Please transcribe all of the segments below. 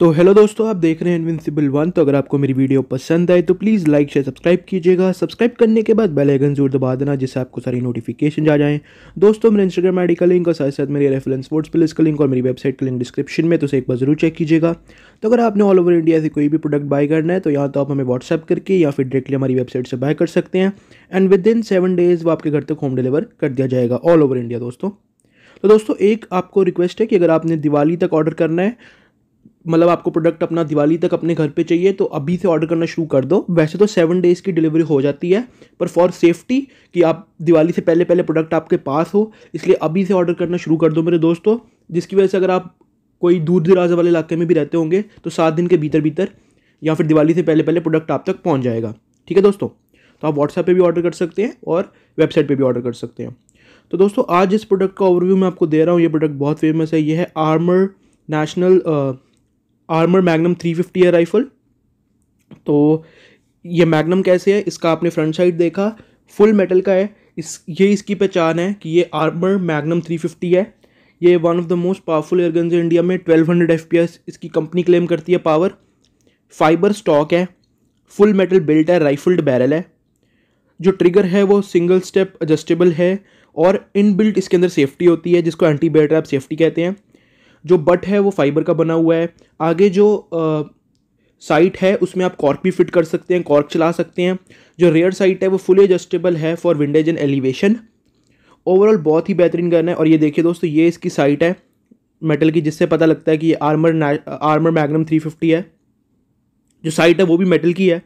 तो हेलो दोस्तों आप देख रहे हैं इनविंसिबल वन तो अगर आपको मेरी वीडियो पसंद आए तो प्लीज़ लाइक शेयर सब्सक्राइब कीजिएगा सब्सक्राइब करने के बाद बेल आइकन जरूर दबा देना जिससे आपको सारी नोटिफिकेशन जा जाएं दोस्तों मेरे इंस्टाग्राम आईडी का लिंक और साथ साथ मेरे रेफरेंस स्पोर्ट्स प्लेस का लिंक और मेरी वेबसाइट का लिंक डिस्क्रिप्शन में तो उसे एक बार जरूर चेक कीजिएगा तो अगर आपने ऑल ओवर इंडिया से कोई भी प्रोडक्ट बाय करना है तो यहाँ तो आप हमें व्हाट्सअप करके या फिर डायरेक्टली हमारी वेबसाइट से बाय कर सकते हैं and within seven days वो आपके घर तक होम डिलीवर कर दिया जाएगा ऑल ओवर इंडिया दोस्तों तो दोस्तों एक आपको रिक्वेस्ट है कि अगर आपने दिवाली तक ऑर्डर करना है मतलब आपको प्रोडक्ट अपना दिवाली तक अपने घर पे चाहिए तो अभी से ऑर्डर करना शुरू कर दो वैसे तो सेवन डेज़ की डिलीवरी हो जाती है पर फॉर सेफ्टी कि आप दिवाली से पहले पहले प्रोडक्ट आपके पास हो इसलिए अभी से ऑर्डर करना शुरू कर दो मेरे दोस्तों जिसकी वजह से अगर आप कोई दूर दराज वाले इलाके में भी रहते होंगे तो सात दिन के भीतर भीतर या फिर दिवाली से पहले पहले प्रोडक्ट आप तक पहुँच जाएगा ठीक है दोस्तों तो आप व्हाट्सएप पर भी ऑर्डर कर सकते हैं और वेबसाइट पर भी ऑर्डर कर सकते हैं तो दोस्तों आज इस प्रोडक्ट का ओवरव्यू मैं आपको दे रहा हूँ ये प्रोडक्ट बहुत फेमस है ये है armour national armour magnum three fifty है राइफ़ल तो ये मैग्नम कैसे है इसका आपने फ्रंट साइड देखा फुल मेटल का है इस ये इसकी पहचान है कि ये आर्मर मैग्नम थ्री फिफ्टी है ये one of the most powerful airguns India में twelve hundred F P S इसकी कंपनी क्लेम करती है पावर फाइबर स्टॉक है फुल मेटल बिल्ट है राइफल्ड बैरल है जो ट्रिगर है वो सिंगल स्टेप एडजस्टेबल है और इन बिल्ट इसके अंदर सेफ्टी होती है जिसको एंटी बेयर ट्रैप सेफ्टी कहते हैं जो बट है वो फाइबर का बना हुआ है आगे जो साइट है उसमें आप कॉर्क भी फिट कर सकते हैं कॉर्क चला सकते हैं जो रेयर साइट है वो फुली एडजस्टेबल है for windage and elevation overall बहुत ही बेहतरीन गन है और ये देखिए दोस्तों ये इसकी साइट है मेटल की जिससे पता लगता है कि ये आर्मर आर्मर मैग्नम 350 है जो साइट है वो भी मेटल की है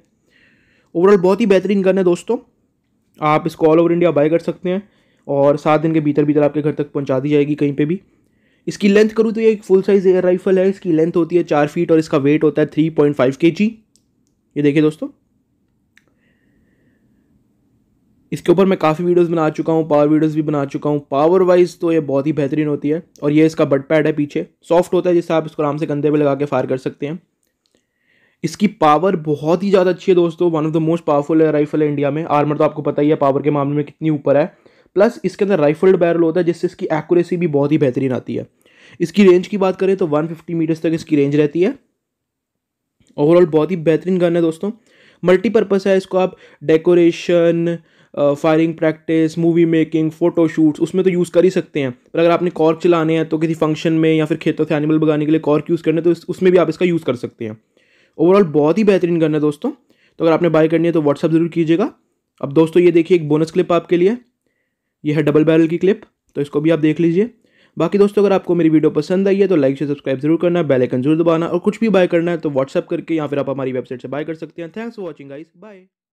ओवरऑल बहुत ही बेहतरीन गन है दोस्तों आप इसको ऑल ओवर इंडिया बाय कर सकते हैं और सात दिन के भीतर भीतर आपके घर तक पहुंचा दी जाएगी कहीं पे भी इसकी लेंथ करूँ तो ये एक फुल साइज़ एयर राइफल है इसकी लेंथ होती है चार फीट और इसका वेट होता है थ्री पॉइंट फाइव के जी ये देखिए दोस्तों इसके ऊपर मैं काफ़ी वीडियोस बना चुका हूँ पावर वीडियोस भी बना चुका हूँ पावर वाइज तो ये बहुत ही बेहतरीन होती है और ये इसका बट पैड है पीछे सॉफ्ट होता है जिससे आप इसको आराम से कंधे पे लगा के फायर कर सकते हैं इसकी पावर बहुत ही ज़्यादा अच्छी है दोस्तों one of the most powerful rifle है इंडिया में आर्मर तो आपको पता ही है पावर के मामले में कितनी ऊपर है प्लस इसके अंदर राइफल्ड बैरल होता है जिससे इसकी एक्यूरेसी भी बहुत ही बेहतरीन आती है इसकी रेंज की बात करें तो 150 मीटर्स तक इसकी रेंज रहती है ओवरऑल बहुत ही बेहतरीन गन है दोस्तों मल्टीपर्पज़ है इसको आप decoration firing practice movie making photoshoots उसमें तो यूज़ कर ही सकते हैं पर अगर आपने कॉर्क चलाने हैं तो किसी फंक्शन में या फिर खेतों से एनिमल बगाने के लिए कॉर्क यूज़ करने तो उसमें भी आप इसका यूज़ कर सकते हैं ओवरऑल बहुत ही बेहतरीन गन है दोस्तों तो अगर आपने बाय करनी है तो व्हाट्सअप ज़रूर कीजिएगा अब दोस्तों ये देखिए एक बोनस क्लिप आपके लिए यह है डबल बैरल की क्लिप तो इसको भी आप देख लीजिए बाकी दोस्तों अगर आपको मेरी वीडियो पसंद आई है तो लाइक से सब्सक्राइब जरूर करना बेल आइकन जरूर दबाना और कुछ भी बाय करना है तो व्हाट्सअप करके या फिर आप हमारी वेबसाइट से बाय कर सकते हैं thanks for watching guys bye